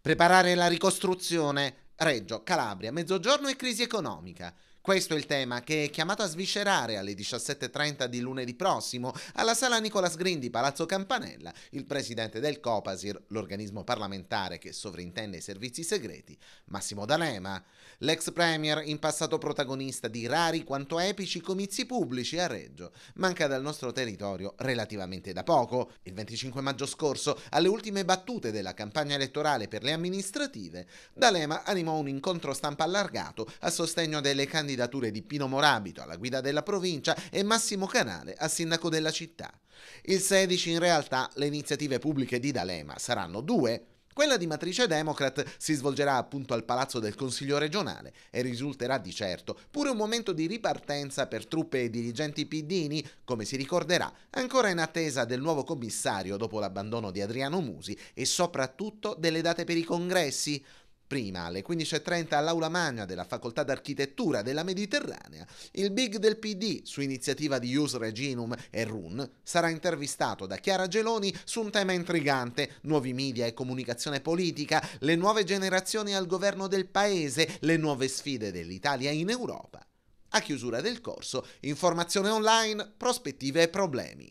preparare la ricostruzione Reggio, Calabria, Mezzogiorno e crisi economica. Questo è il tema che è chiamato a sviscerare alle 17.30 di lunedì prossimo alla sala Nicolas Green di Palazzo Campanella il presidente del Copasir, l'organismo parlamentare che sovrintende i servizi segreti, Massimo D'Alema, l'ex premier in passato protagonista di rari quanto epici comizi pubblici a Reggio, manca dal nostro territorio relativamente da poco. Il 25 maggio scorso, alle ultime battute della campagna elettorale per le amministrative, D'Alema animò firmò un incontro stampa allargato a sostegno delle candidature di Pino Morabito alla guida della provincia e Massimo Canale a sindaco della città. Il 16 in realtà le iniziative pubbliche di D'Alema saranno due, quella di matrice Democrat si svolgerà appunto al Palazzo del Consiglio regionale e risulterà di certo pure un momento di ripartenza per truppe e dirigenti piddini, come si ricorderà, ancora in attesa del nuovo commissario dopo l'abbandono di Adriano Musi e soprattutto delle date per i congressi. Prima, alle 15.30 all'Aula Magna della Facoltà d'Architettura della Mediterranea, il Big del PD, su iniziativa di Ius Reginum e RUN, sarà intervistato da Chiara Geloni su un tema intrigante, nuovi media e comunicazione politica, le nuove generazioni al governo del Paese, le nuove sfide dell'Italia in Europa. A chiusura del corso, informazione online, prospettive e problemi.